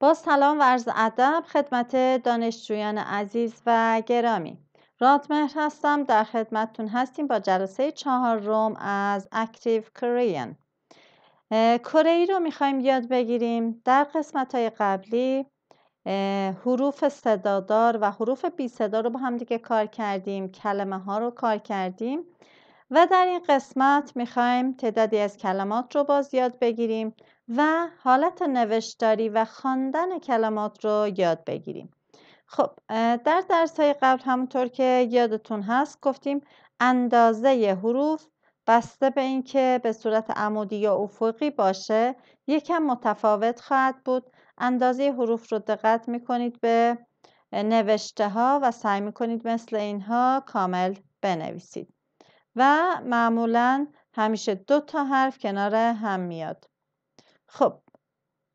با سلام و عرض ادب خدمت دانشجویان عزیز و گرامی رادمهر هستم در خدمتتون هستیم با جلسه روم از اکتیو کورین کره ای رو میخوایم یاد بگیریم در قسمت های قبلی حروف صدادار و حروف بی صدا رو با هم دیگه کار کردیم کلمه ها رو کار کردیم و در این قسمت میخوایم تعدادی از کلمات رو باز یاد بگیریم و حالت نوشتاری و خواندن کلمات رو یاد بگیریم خب در درس های قبل همونطور که یادتون هست گفتیم اندازه حروف بسته به اینکه به صورت عمودی یا افقی باشه یکم متفاوت خواهد بود اندازه حروف رو دقت میکنید به نوشته ها و سعی میکنید مثل اینها کامل بنویسید و معمولا همیشه دو تا حرف کنار هم میاد خب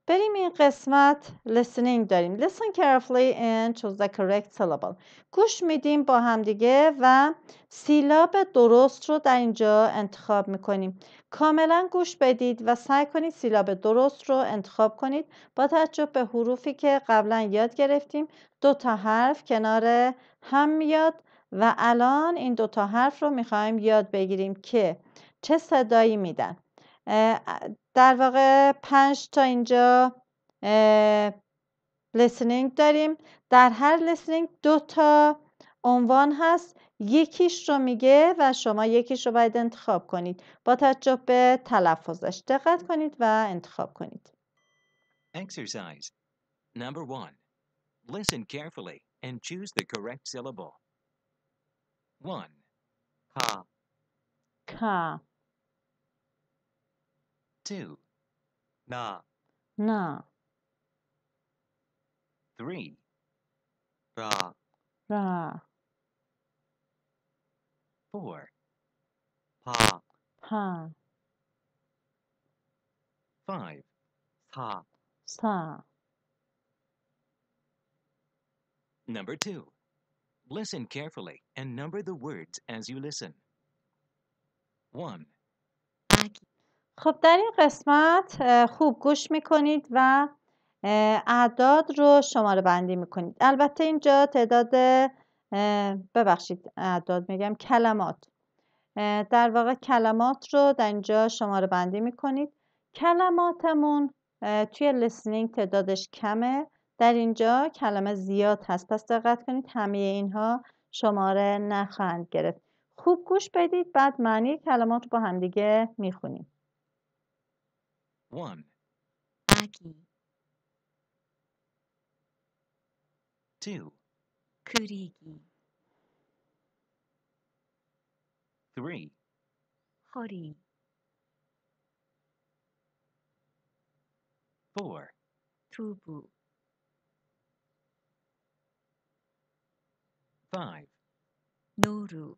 بریم این قسمت listening داریم listen carefully and choose the correct syllable گوش میدیم با همدیگه و سیلاب درست رو در اینجا انتخاب میکنیم کاملا گوش بدید و سعی کنید سیلاب درست رو انتخاب کنید با توجه به حروفی که قبلا یاد گرفتیم دو تا حرف کنار هم میاد و الان این دو تا حرف رو میخوایم یاد بگیریم که چه صدایی میدن در واقع پنج تا اینجا لسنینگ داریم در هر لسنینگ دو تا عنوان هست یکیش رو میگه و شما یکیش رو باید انتخاب کنید با توجه به تلفظش دقت کنید و انتخاب کنید Exercise Number one Listen carefully and choose the correct syllable One Ka Ka Two. Na. Na. Three. Ra. Ra. Four. Pa. Pa. Five. Sa. Sa. Number two. Listen carefully and number the words as you listen. One. خب در این قسمت خوب گوش میکنید و اعداد رو شماره بندی میکنید البته اینجا تعداد ببخشید اعداد میگم کلمات در واقع کلمات رو در اینجا شماره بندی میکنید کلماتمون توی لسنینگ تعدادش کمه در اینجا کلمه زیاد هست پس دقت کنید همه اینها شماره نخواهند گرفت خوب گوش بدید بعد معنی کلمات رو با همدیگه میخونیم one. Aki. Two. Kurigi. Three. Hori. Four. Tubu. Five. Noru.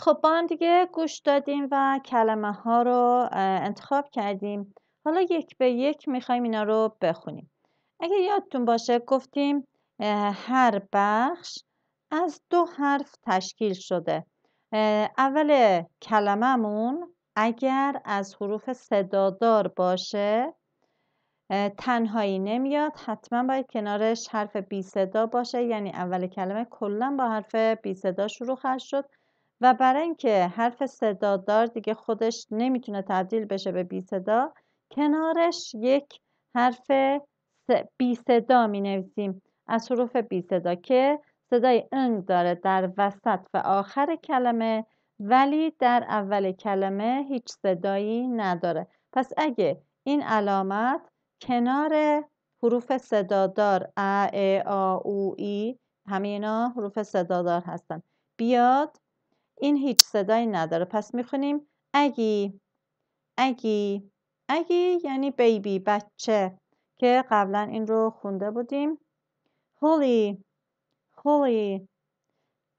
خب با هم دیگه گوش دادیم و کلمه ها رو انتخاب کردیم حالا یک به یک میخوایم اینا رو بخونیم اگه یادتون باشه گفتیم هر بخش از دو حرف تشکیل شده اول کلمهمون اگر از حروف صدادار باشه تنهایی نمیاد حتما باید کنارش حرف بی صدا باشه یعنی اول کلمه کلا با حرف بی صدا شروع خواهد شد و برای اینکه حرف صدادار دیگه خودش نمیتونه تبدیل بشه به بی صدا کنارش یک حرف بی صدا می نویسیم از حروف بی صدا که صدای انگ داره در وسط و آخر کلمه ولی در اول کلمه هیچ صدایی نداره پس اگه این علامت کنار حروف صدادار ا ا او ای همه اینا حروف صدادار هستن بیاد این هیچ صدایی نداره پس میخونیم اگی اگی اگی یعنی بیبی بچه که قبلا این رو خونده بودیم هولی هولی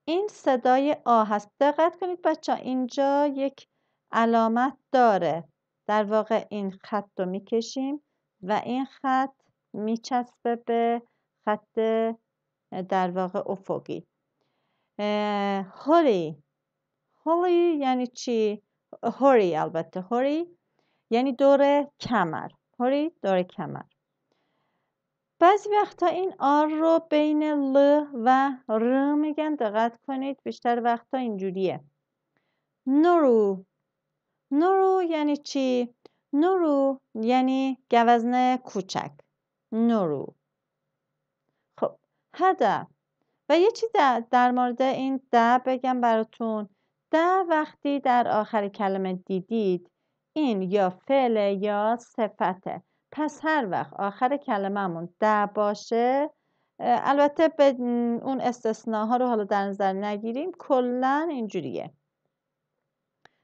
این صدای آ هست دقت کنید بچه اینجا یک علامت داره در واقع این خط رو میکشیم و این خط میچسبه به خط در واقع افقی هولی هولی یعنی چی؟ هوری البته هوری یعنی دور کمر هوری دور کمر بعضی وقتا این آر رو بین ل و ر میگن دقت کنید بیشتر وقتا اینجوریه نورو نورو یعنی چی؟ نورو یعنی گوزن کوچک نورو خب هده و یه چی در مورد این ده بگم براتون ده وقتی در آخر کلمه دیدید این یا فعل یا صفته پس هر وقت آخر کلمهمون ده باشه البته به اون ها رو حالا در نظر نگیریم کلا اینجوریه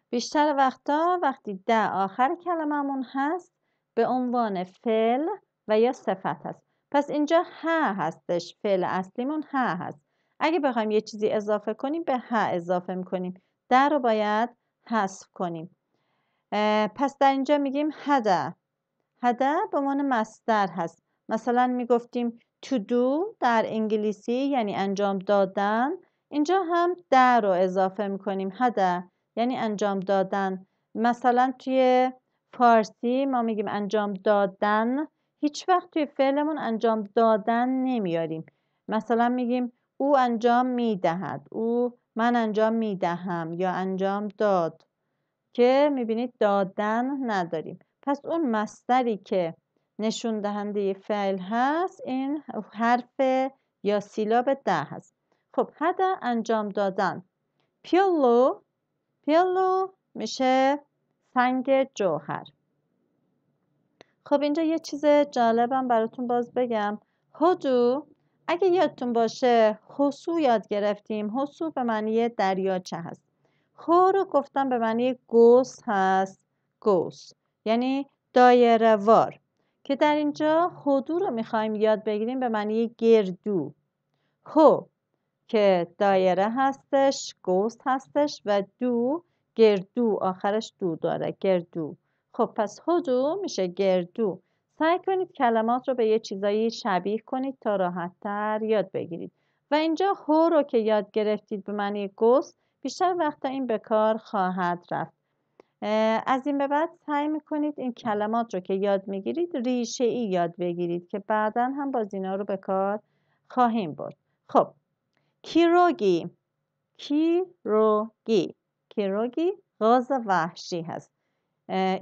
بیشتر وقتا وقتی ده آخر کلمهمون هست به عنوان فعل و یا صفت هست پس اینجا ها هستش فعل اصلیمون ها هست اگه بخوایم یه چیزی اضافه کنیم به ها اضافه میکنیم در رو باید حذف کنیم پس در اینجا میگیم هده. هده به عنوان مصدر هست مثلا میگفتیم to do در انگلیسی یعنی انجام دادن اینجا هم در رو اضافه میکنیم هده یعنی انجام دادن مثلا توی فارسی ما میگیم انجام دادن هیچ وقت توی فعلمون انجام دادن نمیاریم مثلا میگیم او انجام میدهد او من انجام می دهم یا انجام داد که میبینید دادن نداریم پس اون مستری که نشون دهنده فعل هست این حرف یا سیلاب ده هست خب حدا انجام دادن پیلو پیلو میشه سنگ جوهر خب اینجا یه چیز جالبم براتون باز بگم هدو اگه یادتون باشه حسو یاد گرفتیم حسو به معنی دریاچه هست خو رو گفتم به معنی گوس هست گوس یعنی دایره وار که در اینجا خودو رو میخوایم یاد بگیریم به معنی گردو خو که دایره هستش گوس هستش و دو گردو آخرش دو داره گردو خب پس هدو میشه گردو سعی کنید کلمات رو به یه چیزایی شبیه کنید تا راحتتر یاد بگیرید و اینجا هو رو که یاد گرفتید به معنی گست بیشتر وقتا این به کار خواهد رفت از این به بعد سعی میکنید این کلمات رو که یاد میگیرید ریشه ای یاد بگیرید که بعدا هم باز اینا رو به کار خواهیم برد خب کیروگی کیروگی کیروگی غاز وحشی هست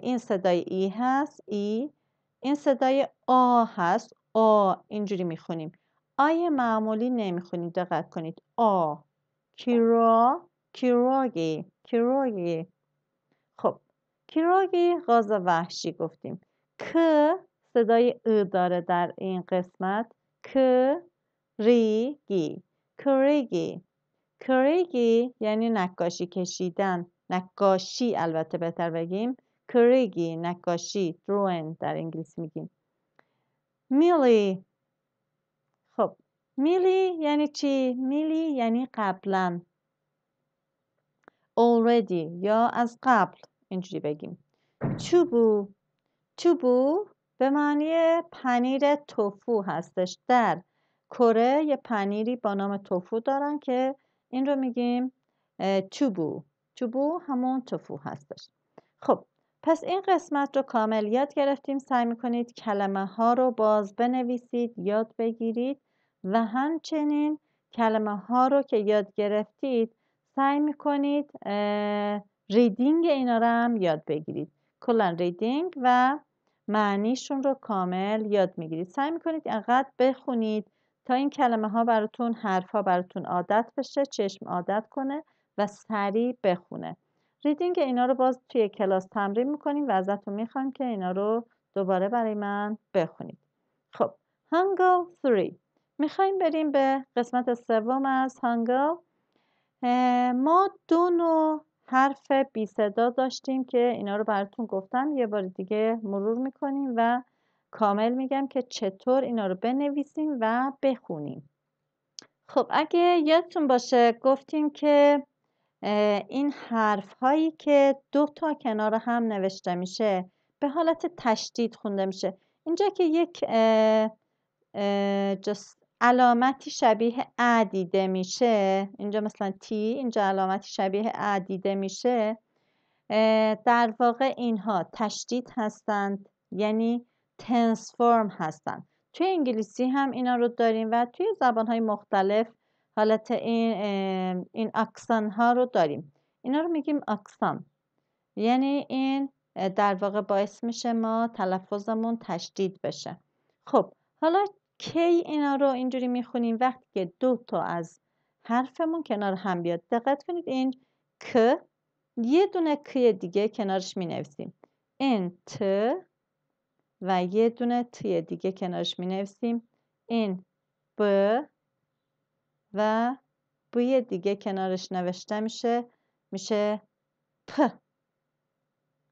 این صدای ای هست ای این صدای آ هست آ اینجوری میخونیم آی معمولی نمیخونیم دقت کنید آ کیرا کیراگی کیراگی خب کیراگی غاز وحشی گفتیم ک صدای ا داره در این قسمت ک ریگی کریگی کریگی یعنی نقاشی کشیدن نقاشی البته بهتر بگیم کریگی نکاشی، دروین در انگلیسی میگیم میلی خب میلی یعنی چی؟ میلی یعنی قبلا already یا از قبل اینجوری بگیم چوبو چوبو به معنی پنیر توفو هستش در کره یه پنیری با نام توفو دارن که این رو میگیم چوبو چوبو همون توفو هستش خب پس این قسمت رو کامل یاد گرفتیم سعی میکنید کلمه ها رو باز بنویسید یاد بگیرید و همچنین کلمه ها رو که یاد گرفتید سعی میکنید ریدینگ اینا رو هم یاد بگیرید کلا ریدینگ و معنیشون رو کامل یاد میگیرید سعی میکنید انقدر بخونید تا این کلمه ها براتون حرف براتون عادت بشه چشم عادت کنه و سریع بخونه ریدینگ اینا رو باز توی کلاس تمرین میکنیم و ازتون میخوام که اینا رو دوباره برای من بخونید خب هنگل 3 میخوایم بریم به قسمت سوم از هنگل. ما دو نوع حرف بی صدا داشتیم که اینا رو براتون گفتم یه بار دیگه مرور میکنیم و کامل میگم که چطور اینا رو بنویسیم و بخونیم خب اگه یادتون باشه گفتیم که این حرف هایی که دو تا کنار هم نوشته میشه به حالت تشدید خونده میشه اینجا که یک علامتی شبیه ا دیده میشه اینجا مثلا تی اینجا علامتی شبیه ا دیده میشه در واقع اینها تشدید هستند یعنی تنس هستند توی انگلیسی هم اینا رو داریم و توی زبان های مختلف حالت این, این اکسان ها رو داریم اینا رو میگیم اکسان یعنی این در واقع باعث میشه ما تلفظمون تشدید بشه خب حالا کی اینا رو اینجوری میخونیم وقتی که دو تا از حرفمون کنار هم بیاد دقت کنید این ک یه دونه که دیگه کنارش می نویسیم این ت و یه دونه تیه دیگه کنارش می نویسیم این ب و بوی دیگه کنارش نوشته میشه میشه پ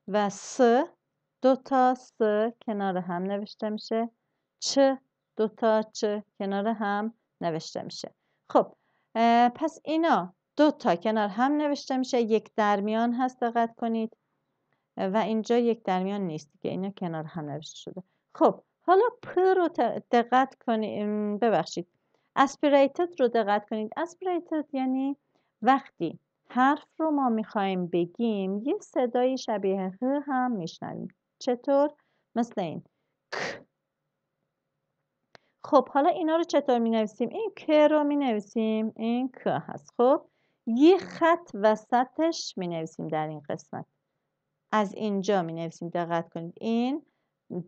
و س دو تا س کنار هم نوشته میشه چ دو تا چ کنار هم نوشته میشه خب پس اینا دو تا کنار هم نوشته میشه یک درمیان هست دقت کنید و اینجا یک درمیان نیست دیگه اینا کنار هم نوشته شده خب حالا پ رو دقت کنید ببخشید اسپیریتد رو دقت کنید اسپیریتد یعنی وقتی حرف رو ما میخوایم بگیم یه صدای شبیه ه هم میشنویم چطور؟ مثل این خب حالا اینا رو چطور می نویسیم؟ این ک رو می نویسیم این ک هست خب یه خط وسطش می نویسیم در این قسمت از اینجا می نویسیم دقت کنید این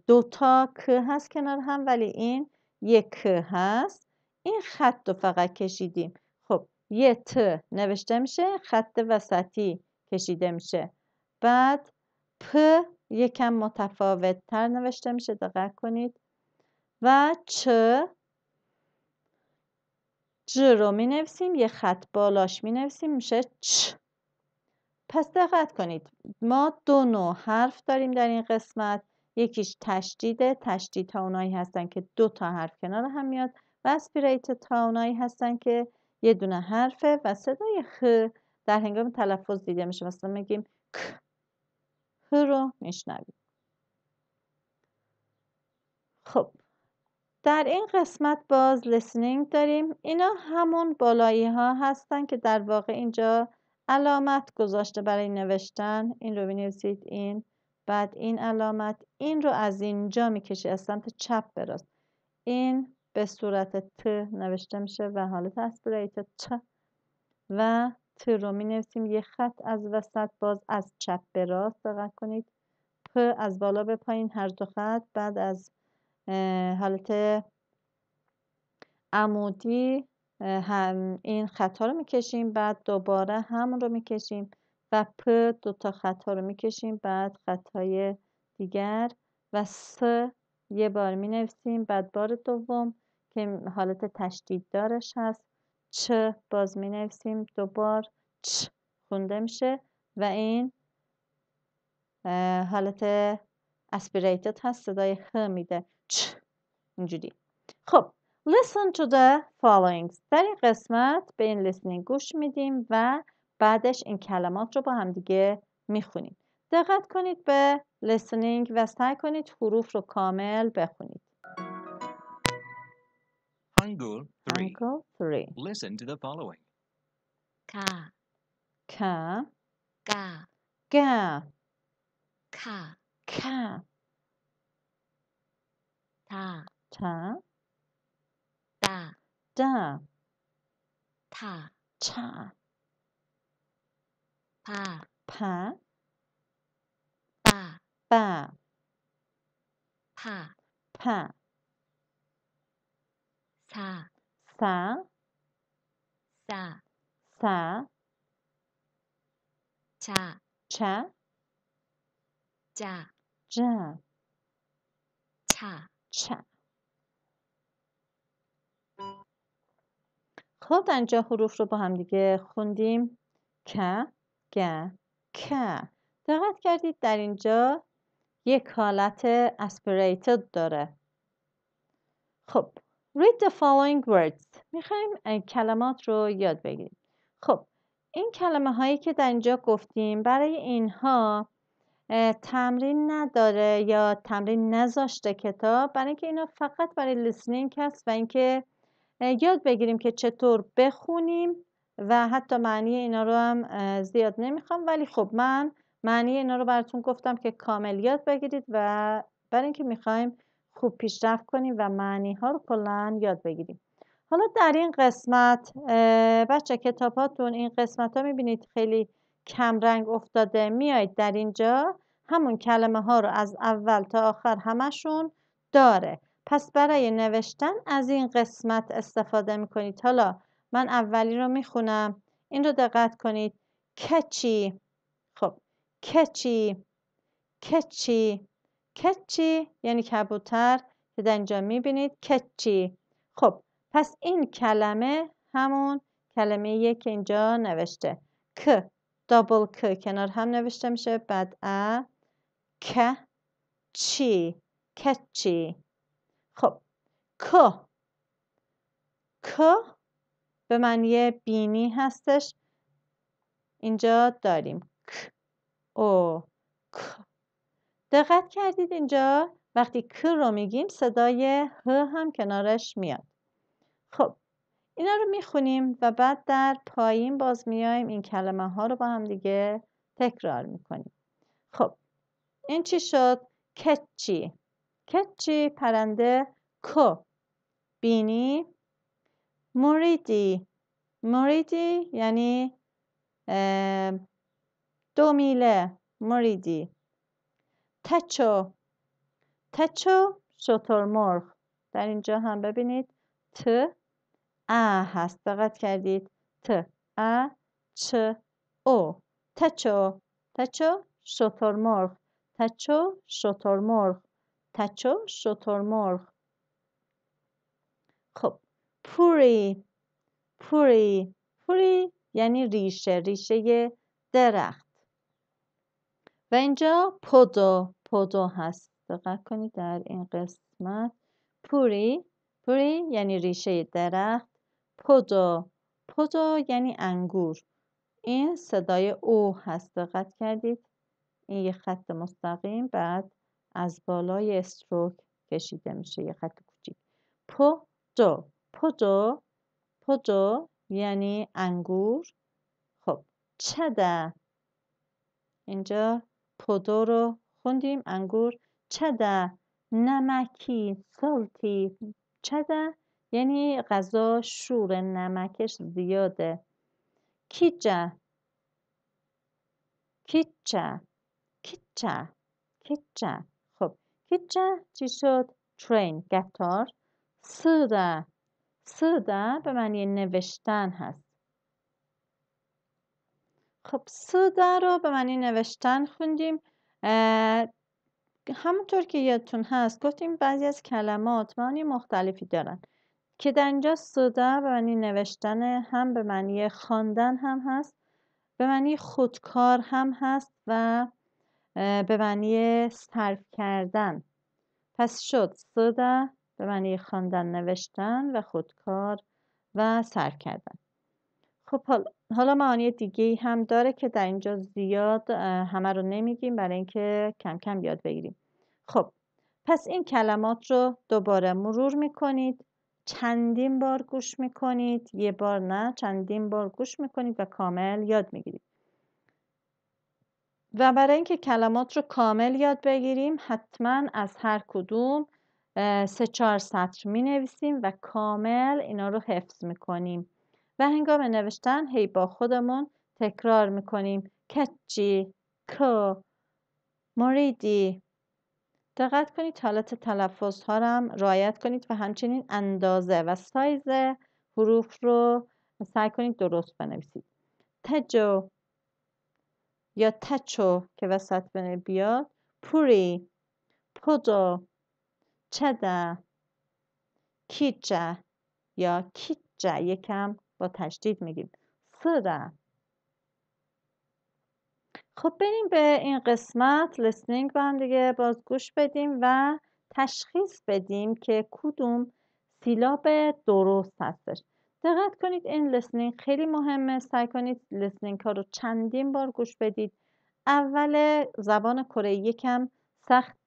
دوتا که هست کنار هم ولی این یک ک هست این خط رو فقط کشیدیم خب یه ت نوشته میشه خط وسطی کشیده میشه بعد پ یکم متفاوت تر نوشته میشه دقت کنید و چ ج رو می نویسیم یه خط بالاش می نویسیم میشه چ پس دقت کنید ما دو نوع حرف داریم در این قسمت یکیش تشدیده تشدید ها اونایی هستن که دو تا حرف کنار هم میاد و اسپیریت تاونایی هستن که یه دونه حرفه و صدای خ در هنگام تلفظ دیده میشه مثلا میگیم ک خ رو میشنویم خب در این قسمت باز لسنینگ داریم اینا همون بالایی ها هستن که در واقع اینجا علامت گذاشته برای نوشتن این رو بنویسید این بعد این علامت این رو از اینجا میکشی از سمت چپ براست این به صورت ت نوشته میشه و حالت اسپریت چ و ت رو می نویسیم یه خط از وسط باز از چپ به راست دقت کنید پ از بالا به پایین هر دو خط بعد از حالت عمودی هم این خطا رو میکشیم بعد دوباره همون رو میکشیم و پ دو تا خطا رو میکشیم بعد خطای دیگر و س یه بار می نویسیم بعد بار دوم که حالت تشدید دارش هست چ باز می نویسیم دوبار چ خونده میشه و این حالت اسپیریتیت هست صدای خ میده چ اینجوری خب listen to the following در این قسمت به این listening گوش میدیم و بعدش این کلمات رو با همدیگه میخونیم دقت کنید به listening و سعی کنید حروف رو کامل بخونید 3. 3. Listen to the following. Ka. Ka. Ga. Ga. Ka. Ka. Ta. Ta. Da. Da. Ta. Cha. Pa. Pa. Ba. Ba. Pa. Pa. چا در اینجا حروف رو با همدیگه خوندیم ک گ ک دقت کردید در اینجا یک حالت اسپریتد داره خب Read the following words. میخوایم کلمات رو یاد بگیریم. خب این کلمه هایی که در اینجا گفتیم برای اینها تمرین نداره یا تمرین نذاشته کتاب برای اینکه اینا فقط برای لیسنینگ هست و اینکه یاد بگیریم که چطور بخونیم و حتی معنی اینا رو هم زیاد نمیخوام ولی خب من معنی اینا رو براتون گفتم که کامل یاد بگیرید و برای اینکه میخوایم خوب پیشرفت کنیم و معنی ها رو کلا یاد بگیریم حالا در این قسمت بچه کتاباتون این قسمت ها میبینید خیلی کم رنگ افتاده میایید در اینجا همون کلمه ها رو از اول تا آخر همشون داره پس برای نوشتن از این قسمت استفاده میکنید حالا من اولی رو میخونم این رو دقت کنید کچی خب کچی کچی کچی یعنی کبوتر که در اینجا میبینید کچی خب پس این کلمه همون کلمه یه که اینجا نوشته ک دابل ک کنار هم نوشته میشه بعد ا ک چی کچی خب ک ک به معنی بینی هستش اینجا داریم ک او ک دقت کردید اینجا وقتی ک رو میگیم صدای ه هم کنارش میاد خب اینا رو میخونیم و بعد در پایین باز میایم این کلمه ها رو با هم دیگه تکرار میکنیم خب این چی شد؟ کچی کچی پرنده کو بینی موریدی موریدی یعنی دو میله موریدی تچو تچو شترمرغ در اینجا هم ببینید ت ا هست دقت کردید ت ا چ او تچو تچو شترمرغ تچو شترمرغ تچو شترمرغ خب پوری پوری پوری یعنی ریشه ریشه درخت و اینجا پودو پودو هست دقت کنید در این قسمت پوری پوری یعنی ریشه درخت پودو پودو یعنی انگور این صدای او هست دقت کردید این یه خط مستقیم بعد از بالای استروک کشیده میشه یه خط کوچیک پو پودو پو یعنی انگور خب چده اینجا پودو رو خوندیم انگور چده نمکی سالتی چده یعنی غذا شور نمکش زیاده کیچه کیچه کیچه کیچه خب کیچه چی شد؟ ترین گتار سوده سوده به معنی نوشتن هست خب سوده رو به معنی نوشتن خوندیم همونطور که یادتون هست گفتیم بعضی از کلمات معنی مختلفی دارن که در اینجا صدا به معنی نوشتن هم به معنی خواندن هم هست به معنی خودکار هم هست و به معنی صرف کردن پس شد صدا به معنی خواندن نوشتن و خودکار و صرف کردن خب حالا حالا معانی دیگه ای هم داره که در اینجا زیاد همه رو نمیگیم برای اینکه کم کم یاد بگیریم خب پس این کلمات رو دوباره مرور میکنید چندین بار گوش میکنید یه بار نه چندین بار گوش میکنید و کامل یاد میگیرید و برای اینکه کلمات رو کامل یاد بگیریم حتما از هر کدوم سه چهار سطر می نویسیم و کامل اینا رو حفظ میکنیم. و هنگام نوشتن هی با خودمون تکرار میکنیم کچی کو مریدی دقت کنید حالت تلفظ ها هم رعایت کنید و همچنین اندازه و سایز حروف رو سعی کنید درست بنویسید تجو یا تچو که وسط بیاد پوری پودو چدا کیچه یا کیچه یکم با تشدید میگیم سره خب بریم به این قسمت لسنینگ با هم دیگه باز گوش بدیم و تشخیص بدیم که کدوم سیلاب درست هستش دقت کنید این لسنینگ خیلی مهمه سعی کنید لسنینگ ها رو چندین بار گوش بدید اول زبان کره یکم سخت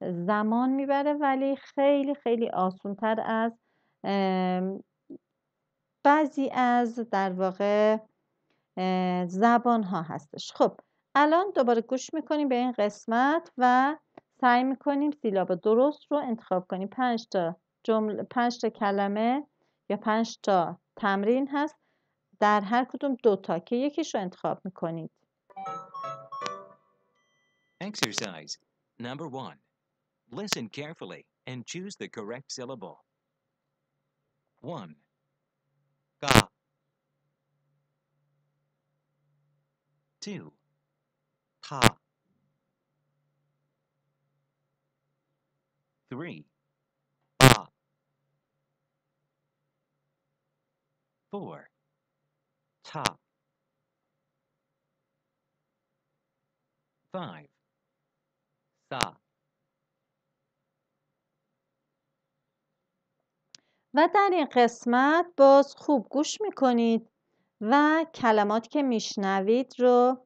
زمان میبره ولی خیلی خیلی آسونتر از بعضی از در واقع زبان ها هستش خب الان دوباره گوش میکنیم به این قسمت و سعی میکنیم سیلاب درست رو انتخاب کنیم پنج تا جمله پنج تا کلمه یا پنج تا تمرین هست در هر کدوم دو تا که یکیش رو انتخاب میکنید Exercise number one. Listen carefully and choose the correct syllable. One. ka two ta three four ta five sa و در این قسمت باز خوب گوش میکنید و کلمات که میشنوید رو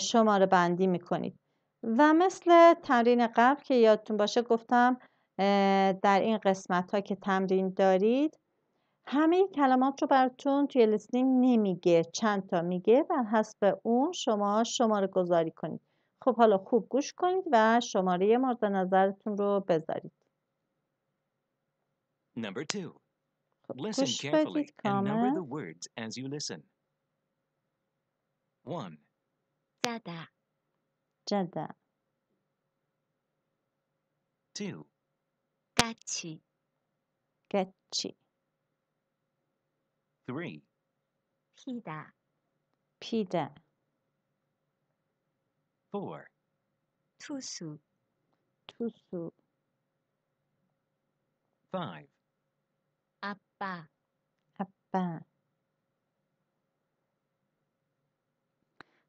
شماره بندی میکنید و مثل تمرین قبل که یادتون باشه گفتم در این قسمت ها که تمرین دارید همه کلمات رو براتون توی لیسنینگ نمیگه چند تا میگه و حسب اون شما شماره گذاری کنید خب حالا خوب گوش کنید و شماره مورد نظرتون رو بذارید Number two, listen carefully and number the words as you listen. One. Zada. Zada. Two. Gachi. Gachi. Three. Pida. Pida. Four. Tusu. Tusu. Five.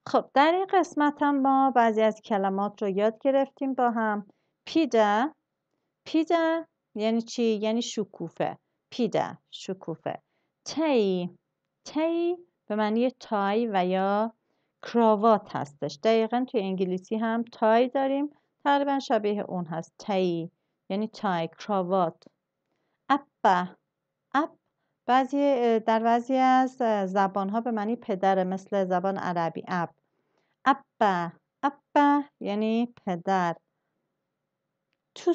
خب در این قسمت هم ما بعضی از کلمات رو یاد گرفتیم با هم پیده پیده یعنی چی؟ یعنی شکوفه پیده شکوفه تی تی به معنی تای و یا کراوات هستش دقیقا توی انگلیسی هم تای داریم تقریبا شبیه اون هست تی یعنی تای کراوات اپه بعضی در بعضی از زبانها به معنی پدر مثل زبان عربی اب ابا ابا یعنی پدر تو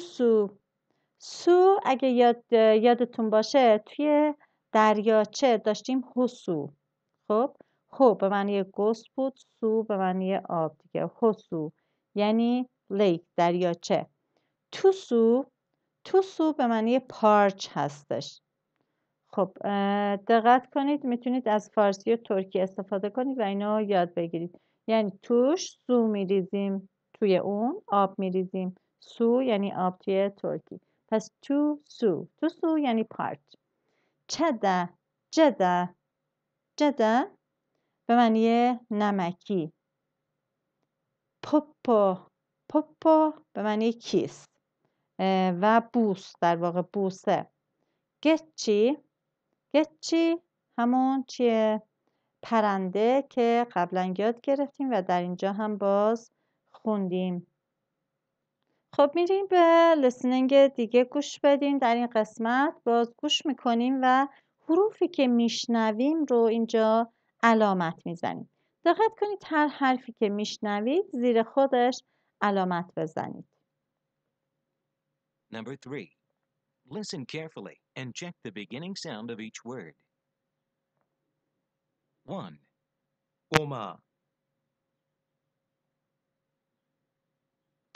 سو اگه یاد، یادتون باشه توی دریاچه داشتیم حسو خب خب به معنی گس بود سو به معنی آب دیگه حسو یعنی لیک دریاچه توسو توسو به معنی پارچ هستش خب دقت کنید میتونید از فارسی و ترکی استفاده کنید و اینو یاد بگیرید یعنی توش سو میریزیم توی اون آب میریزیم سو یعنی آب توی ترکی پس تو سو تو سو یعنی پارت چده جده جده به معنی نمکی پپو پوپو به معنی کیست و بوس در واقع بوسه گچی گت چی؟ همون چیه؟ پرنده که قبلا یاد گرفتیم و در اینجا هم باز خوندیم خب میریم به لسننگ دیگه گوش بدیم در این قسمت باز گوش میکنیم و حروفی که میشنویم رو اینجا علامت میزنیم دقت کنید هر حرفی که میشنوید زیر خودش علامت بزنید Number three. Listen carefully. and check the beginning sound of each word. 1. Oma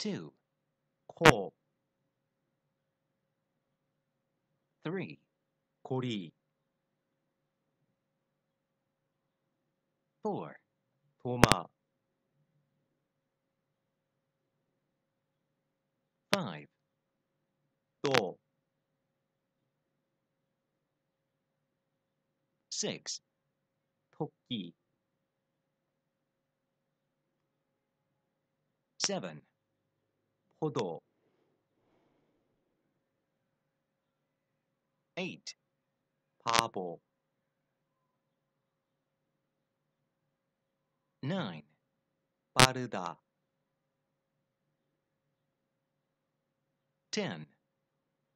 2. Ko 3. Kori 4. Toma 5. six. 토끼. Seven. 포도. Eight. 바보. Nine. 빠르다. Ten.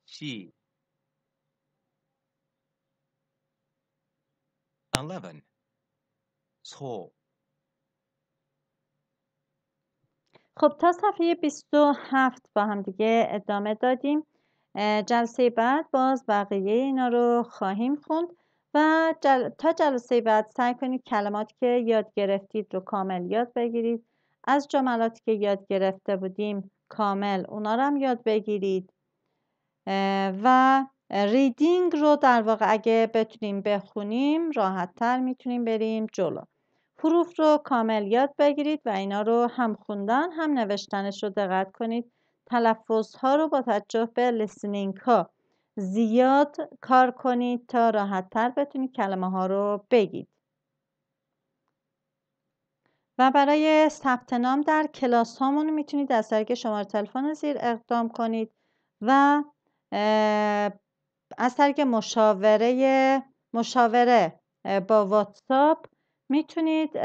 시. خب تا صفحه 27 با هم دیگه ادامه دادیم جلسه بعد باز بقیه اینا رو خواهیم خوند و تا جلسه بعد سعی کنید کلماتی که یاد گرفتید رو کامل یاد بگیرید از جملاتی که یاد گرفته بودیم کامل اونا رو هم یاد بگیرید و ریدینگ رو در واقع اگه بتونیم بخونیم راحت تر میتونیم بریم جلو حروف رو کامل یاد بگیرید و اینا رو هم خوندن هم نوشتنش رو دقت کنید تلفظ ها رو با توجه به لسنینگ ها زیاد کار کنید تا راحت تر بتونید کلمه ها رو بگید و برای ثبت نام در کلاس هامون میتونید از طریق شماره تلفن زیر اقدام کنید و از طریق مشاوره مشاوره با واتساپ میتونید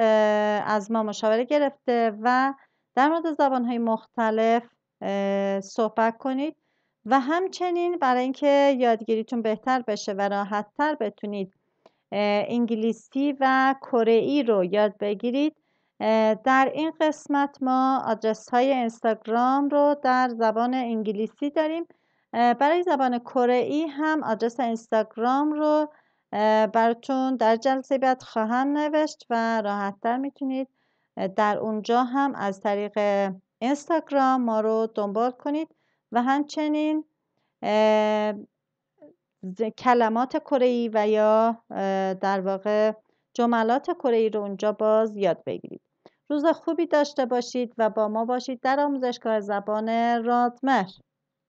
از ما مشاوره گرفته و در مورد های مختلف صحبت کنید و همچنین برای اینکه یادگیریتون بهتر بشه و راحتتر بتونید انگلیسی و کره ای رو یاد بگیرید در این قسمت ما آدرس های اینستاگرام رو در زبان انگلیسی داریم برای زبان کره ای هم آدرس اینستاگرام رو براتون در جلسه بعد خواهم نوشت و راحتتر میتونید در اونجا هم از طریق اینستاگرام ما رو دنبال کنید و همچنین کلمات کره و یا در واقع جملات کره رو اونجا باز یاد بگیرید روز خوبی داشته باشید و با ما باشید در آموزشگاه زبان رادمر